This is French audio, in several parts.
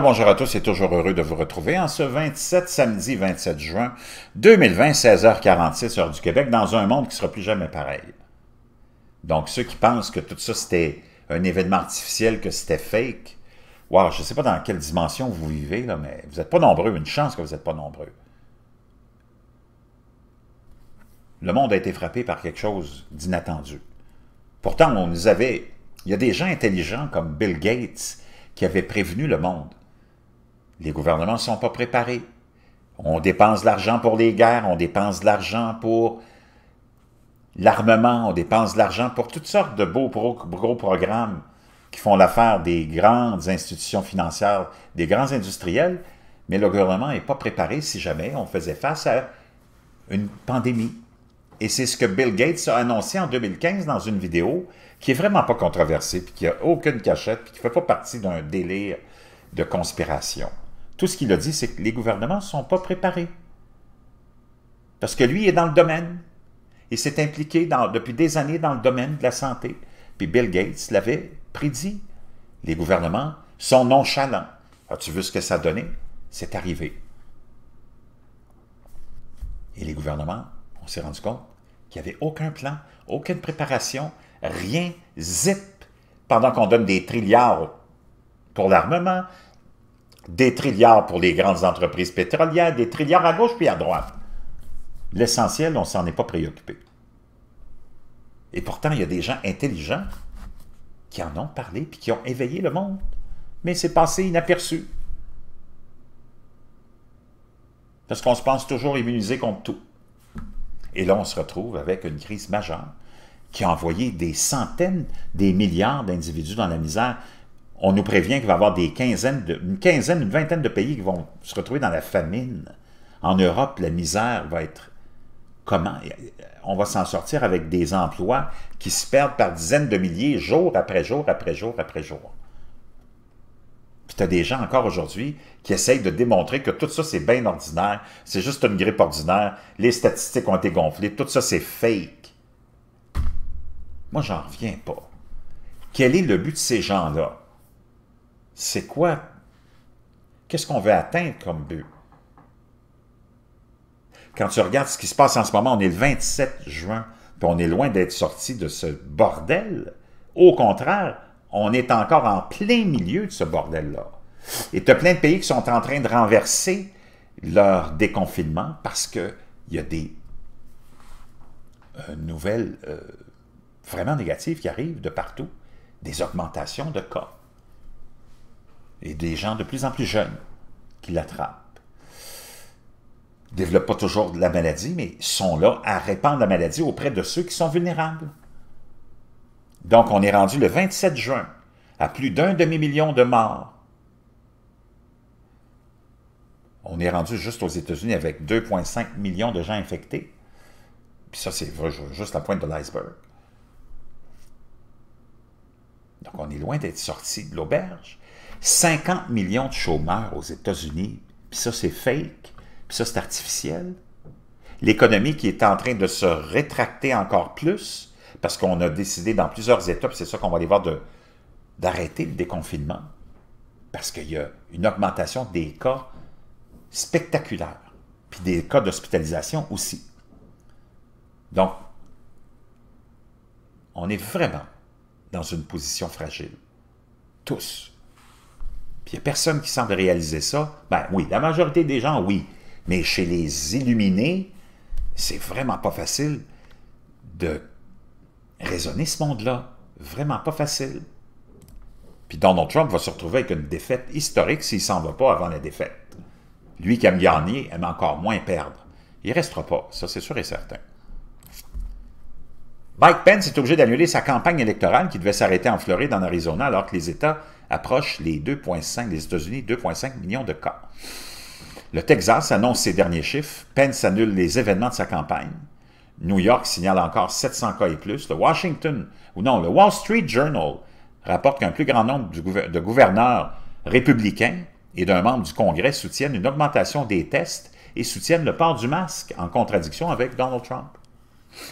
bonjour à tous, c'est toujours heureux de vous retrouver en ce 27 samedi 27 juin 2020, 16h46 heure du Québec, dans un monde qui ne sera plus jamais pareil. Donc ceux qui pensent que tout ça c'était un événement artificiel, que c'était fake, wow, je ne sais pas dans quelle dimension vous vivez, mais vous n'êtes pas nombreux, une chance que vous n'êtes pas nombreux. Le monde a été frappé par quelque chose d'inattendu. Pourtant, on nous avait... Il y a des gens intelligents comme Bill Gates qui avait prévenu le monde. Les gouvernements ne sont pas préparés. On dépense de l'argent pour les guerres, on dépense de l'argent pour l'armement, on dépense de l'argent pour toutes sortes de beaux gros programmes qui font l'affaire des grandes institutions financières, des grands industriels, mais le gouvernement n'est pas préparé si jamais on faisait face à une pandémie. Et c'est ce que Bill Gates a annoncé en 2015 dans une vidéo qui est vraiment pas controversée, puis qui a aucune cachette, puis qui fait pas partie d'un délire de conspiration. Tout ce qu'il a dit, c'est que les gouvernements sont pas préparés. Parce que lui est dans le domaine. Il s'est impliqué dans, depuis des années dans le domaine de la santé. Puis Bill Gates l'avait prédit. Les gouvernements sont nonchalants. tu veux ce que ça a donné? C'est arrivé. Et les gouvernements on s'est rendu compte qu'il n'y avait aucun plan, aucune préparation, rien, zip, pendant qu'on donne des trilliards pour l'armement, des trilliards pour les grandes entreprises pétrolières, des trilliards à gauche puis à droite. L'essentiel, on ne s'en est pas préoccupé. Et pourtant, il y a des gens intelligents qui en ont parlé puis qui ont éveillé le monde. Mais c'est passé inaperçu. Parce qu'on se pense toujours immunisé contre tout. Et là, on se retrouve avec une crise majeure qui a envoyé des centaines, des milliards d'individus dans la misère. On nous prévient qu'il va y avoir des quinzaines une quinzaine, une vingtaine de pays qui vont se retrouver dans la famine. En Europe, la misère va être... Comment? Euh, on va s'en sortir avec des emplois qui se perdent par dizaines de milliers, jour après jour, après jour, après jour. Puis tu as des gens encore aujourd'hui qui essayent de démontrer que tout ça, c'est bien ordinaire, c'est juste une grippe ordinaire, les statistiques ont été gonflées, tout ça, c'est fake. Moi, j'en reviens pas. Quel est le but de ces gens-là? C'est quoi? Qu'est-ce qu'on veut atteindre comme but? Quand tu regardes ce qui se passe en ce moment, on est le 27 juin, puis on est loin d'être sorti de ce bordel. Au contraire, on est encore en plein milieu de ce bordel-là. Et tu as plein de pays qui sont en train de renverser leur déconfinement parce qu'il y a des euh, nouvelles euh, vraiment négatives qui arrivent de partout, des augmentations de cas et des gens de plus en plus jeunes qui l'attrapent. Ils ne développent pas toujours de la maladie, mais sont là à répandre la maladie auprès de ceux qui sont vulnérables. Donc, on est rendu le 27 juin, à plus d'un demi-million de morts. On est rendu juste aux États-Unis avec 2,5 millions de gens infectés. Puis ça, c'est juste la pointe de l'iceberg. Donc, on est loin d'être sorti de l'auberge. 50 millions de chômeurs aux États-Unis, puis ça, c'est fake, puis ça, c'est artificiel. L'économie qui est en train de se rétracter encore plus, parce qu'on a décidé dans plusieurs étapes, c'est ça qu'on va aller voir, d'arrêter le déconfinement, parce qu'il y a une augmentation des cas spectaculaires, puis des cas d'hospitalisation aussi. Donc, on est vraiment dans une position fragile. Tous. Puis il n'y a personne qui semble réaliser ça. Ben oui, la majorité des gens, oui. Mais chez les illuminés, c'est vraiment pas facile de raisonner ce monde-là. Vraiment pas facile. Puis Donald Trump va se retrouver avec une défaite historique s'il s'en va pas avant la défaite. Lui qui aime gagner, aime encore moins perdre. Il restera pas, ça c'est sûr et certain. Mike Pence est obligé d'annuler sa campagne électorale qui devait s'arrêter en Floride, en Arizona, alors que les États approchent les 2,5, les États-Unis, 2,5 millions de cas. Le Texas annonce ses derniers chiffres. Pence annule les événements de sa campagne. New York signale encore 700 cas et plus. Le Washington, ou non, le Wall Street Journal rapporte qu'un plus grand nombre de gouverneurs républicains et d'un membre du Congrès soutiennent une augmentation des tests et soutiennent le port du masque, en contradiction avec Donald Trump.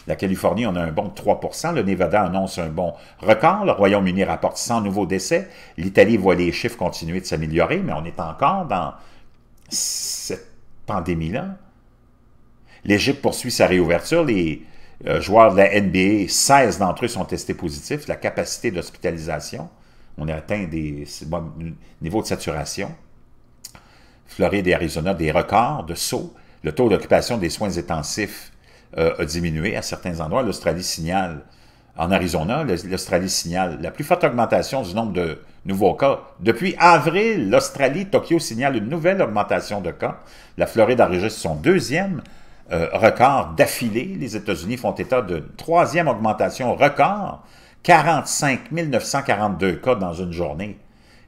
La Californie en a un bon 3 le Nevada annonce un bon record, le Royaume-Uni rapporte 100 nouveaux décès, l'Italie voit les chiffres continuer de s'améliorer, mais on est encore dans cette pandémie-là. L'Égypte poursuit sa réouverture. Les euh, joueurs de la NBA, 16 d'entre eux sont testés positifs. La capacité d'hospitalisation, on a atteint des niveaux de saturation. Floride et Arizona, des records de sauts. Le taux d'occupation des soins intensifs euh, a diminué à certains endroits. L'Australie signale, en Arizona, l'Australie signale la plus forte augmentation du nombre de nouveaux cas. Depuis avril, l'Australie, Tokyo signale une nouvelle augmentation de cas. La Floride enregistre son deuxième euh, record d'affilée. Les États-Unis font état d'une troisième augmentation record, 45 942 cas dans une journée.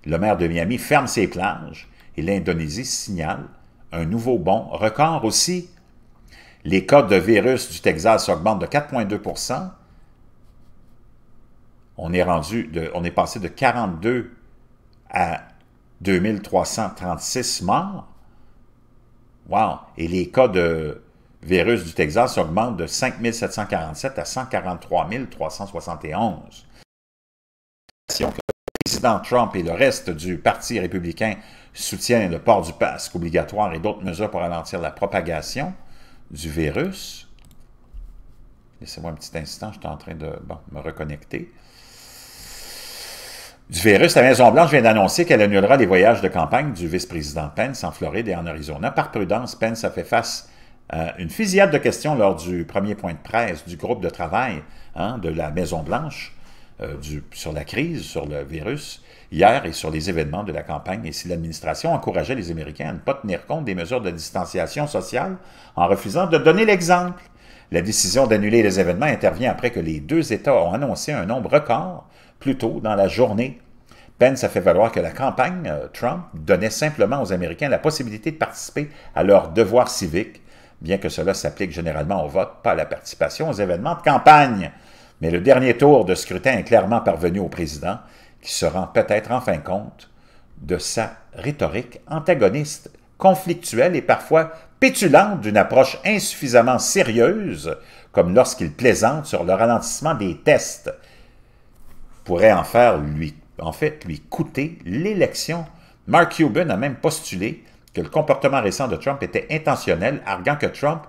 Le maire de Miami ferme ses plages et l'Indonésie signale un nouveau bon record aussi. Les cas de virus du Texas augmentent de 4,2 on est rendu, de, on est passé de 42 à 2336 morts. Wow! Et les cas de Virus du Texas augmente de 5 747 à 143 371. le président Trump et le reste du Parti républicain soutiennent le port du PASC obligatoire et d'autres mesures pour ralentir la propagation du virus. Laissez-moi un petit instant, je suis en train de me reconnecter du virus, la Maison-Blanche vient d'annoncer qu'elle annulera les voyages de campagne du vice-président Pence en Floride et en Arizona. Par prudence, Pence a fait face euh, une fusillade de questions lors du premier point de presse du groupe de travail hein, de la Maison-Blanche euh, sur la crise, sur le virus, hier et sur les événements de la campagne, et si l'administration encourageait les Américains à ne pas tenir compte des mesures de distanciation sociale en refusant de donner l'exemple. La décision d'annuler les événements intervient après que les deux États ont annoncé un nombre record plus tôt dans la journée. Pence a fait valoir que la campagne euh, Trump donnait simplement aux Américains la possibilité de participer à leurs devoirs civiques bien que cela s'applique généralement au vote, pas à la participation aux événements de campagne. Mais le dernier tour de scrutin est clairement parvenu au président, qui se rend peut-être enfin compte de sa rhétorique antagoniste, conflictuelle et parfois pétulante d'une approche insuffisamment sérieuse, comme lorsqu'il plaisante sur le ralentissement des tests, pourrait en faire lui, en fait, lui coûter l'élection. Mark Cuban a même postulé le comportement récent de Trump était intentionnel, arguant que Trump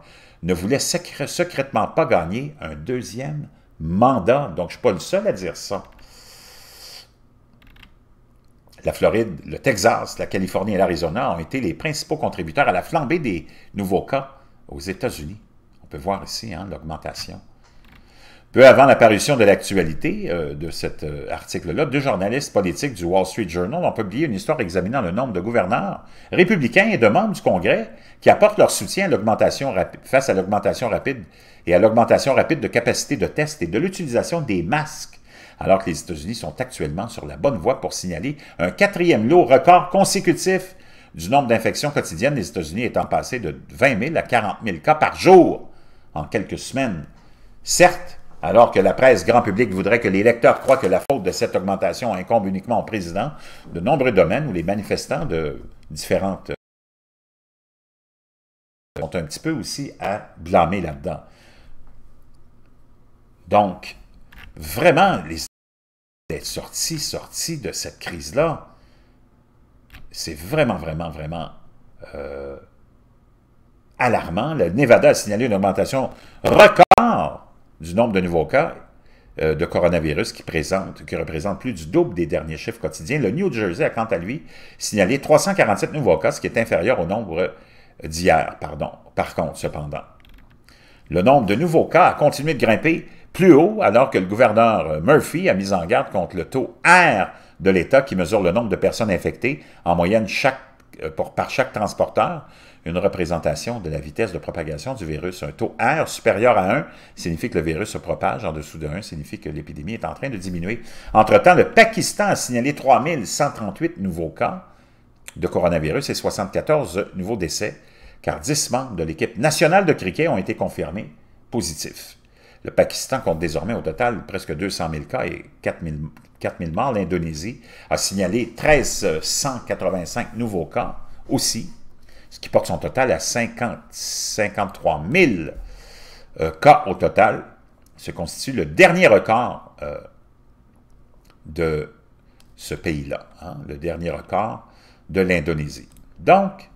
ne voulait secrètement pas gagner un deuxième mandat. Donc, je ne suis pas le seul à dire ça. La Floride, le Texas, la Californie et l'Arizona ont été les principaux contributeurs à la flambée des nouveaux cas aux États-Unis. On peut voir ici hein, l'augmentation. Peu avant l'apparition de l'actualité euh, de cet euh, article-là, deux journalistes politiques du Wall Street Journal ont publié une histoire examinant le nombre de gouverneurs républicains et de membres du Congrès qui apportent leur soutien à l'augmentation face à l'augmentation rapide et à l'augmentation rapide de capacité de test et de l'utilisation des masques, alors que les États-Unis sont actuellement sur la bonne voie pour signaler un quatrième lot record consécutif du nombre d'infections quotidiennes, des États-Unis étant passé de 20 000 à 40 000 cas par jour en quelques semaines. Certes, alors que la presse grand public voudrait que les lecteurs croient que la faute de cette augmentation incombe uniquement au président, de nombreux domaines où les manifestants de différentes ...ont un petit peu aussi à blâmer là-dedans. Donc, vraiment, les d'être sortis, sortis de cette crise-là, c'est vraiment, vraiment, vraiment euh, alarmant. Le Nevada a signalé une augmentation record du nombre de nouveaux cas euh, de coronavirus qui, présente, qui représente plus du double des derniers chiffres quotidiens, le New Jersey a quant à lui signalé 347 nouveaux cas, ce qui est inférieur au nombre d'hier, pardon, par contre, cependant. Le nombre de nouveaux cas a continué de grimper plus haut alors que le gouverneur Murphy a mis en garde contre le taux R de l'État qui mesure le nombre de personnes infectées en moyenne chaque euh, par chaque transporteur une représentation de la vitesse de propagation du virus. Un taux R supérieur à 1 signifie que le virus se propage, en dessous de 1 signifie que l'épidémie est en train de diminuer. Entre-temps, le Pakistan a signalé 3138 nouveaux cas de coronavirus et 74 nouveaux décès, car 10 membres de l'équipe nationale de cricket ont été confirmés positifs. Le Pakistan compte désormais au total presque 200 000 cas et 4 000, morts. L'Indonésie a signalé 1385 nouveaux cas aussi, ce qui porte son total à 53 000 euh, cas au total. Ce constitue le dernier record euh, de ce pays-là, hein, le dernier record de l'Indonésie. Donc,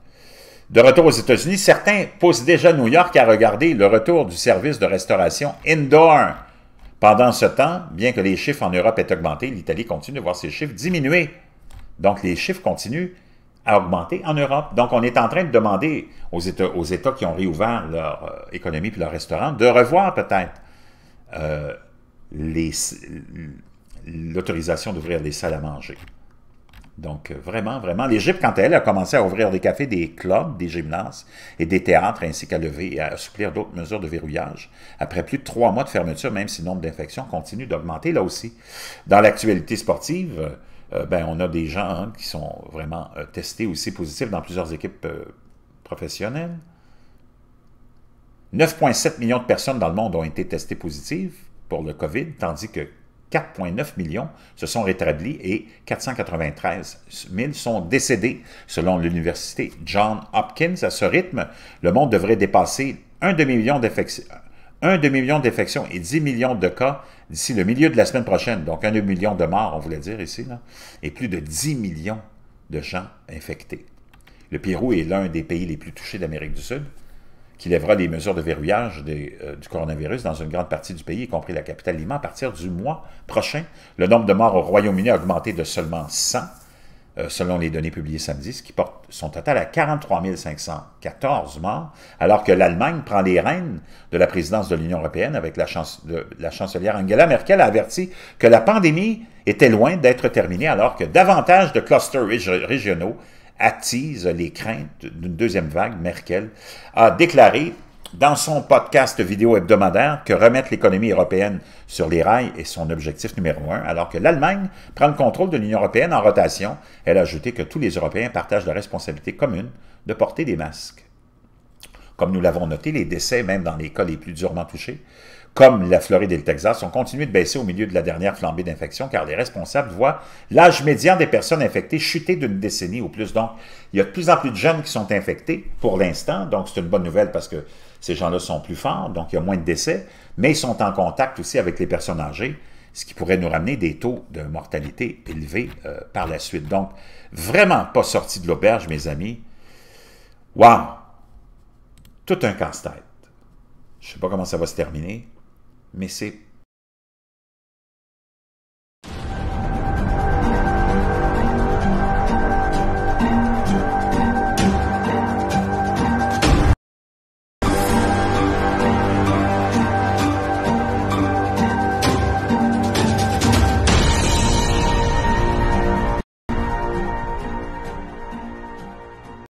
de retour aux États-Unis, certains poussent déjà New York à regarder le retour du service de restauration indoor. Pendant ce temps, bien que les chiffres en Europe aient augmenté, l'Italie continue de voir ses chiffres diminuer. Donc les chiffres continuent à augmenter en Europe. Donc, on est en train de demander aux États, aux États qui ont réouvert leur euh, économie puis leur restaurant de revoir peut-être euh, l'autorisation d'ouvrir les salles à manger. Donc, euh, vraiment, vraiment, l'Égypte, quand elle a commencé à ouvrir des cafés, des clubs, des gymnases et des théâtres, ainsi qu'à lever et à assouplir d'autres mesures de verrouillage, après plus de trois mois de fermeture, même si le nombre d'infections continue d'augmenter, là aussi. Dans l'actualité sportive, euh, ben, on a des gens hein, qui sont vraiment euh, testés aussi positifs dans plusieurs équipes professionnelles. 9,7 millions de personnes dans le monde ont été testées positives pour le COVID, tandis que 4,9 millions se sont rétablis et 493 000 sont décédés, selon l'université Johns Hopkins. À ce rythme, le monde devrait dépasser un demi-million d'infections et 10 millions de cas d'ici le milieu de la semaine prochaine. Donc, un demi-million de morts, on voulait dire ici, et plus de 10 millions de gens infectés. Le Pérou est l'un des pays les plus touchés d'Amérique du Sud qui lèvera des mesures de verrouillage euh, du coronavirus dans une grande partie du pays, y compris la capitale Lima, à partir du mois prochain. Le nombre de morts au Royaume-Uni a augmenté de seulement 100, euh, selon les données publiées samedi, ce qui porte son total à 43 514 morts, alors que l'Allemagne prend les rênes de la présidence de l'Union européenne avec la, chancelière Angela Merkel a averti que la pandémie était loin d'être terminée, alors que davantage de clusters régionaux attise les craintes d'une deuxième vague, Merkel a déclaré dans son podcast vidéo hebdomadaire que remettre l'économie européenne sur les rails est son objectif numéro un, alors que l'Allemagne prend le contrôle de l'Union européenne en rotation. Elle a ajouté que tous les Européens partagent la responsabilité commune de porter des masques. Comme nous l'avons noté, les décès, même dans les cas les plus durement touchés, comme la Floride et le Texas, ont continué de baisser au milieu de la dernière flambée d'infection car les responsables voient l'âge médian des personnes infectées chuter d'une décennie ou plus. Donc, il y a de plus en plus de jeunes qui sont infectés pour l'instant, donc c'est une bonne nouvelle parce que ces gens-là sont plus forts, donc il y a moins de décès, mais ils sont en contact aussi avec les personnes âgées, ce qui pourrait nous ramener des taux de mortalité élevés euh, par la suite. Donc, vraiment pas sorti de l'auberge, mes amis. Wow! Tout un casse-tête. Je ne sais pas comment ça va se terminer mais c'est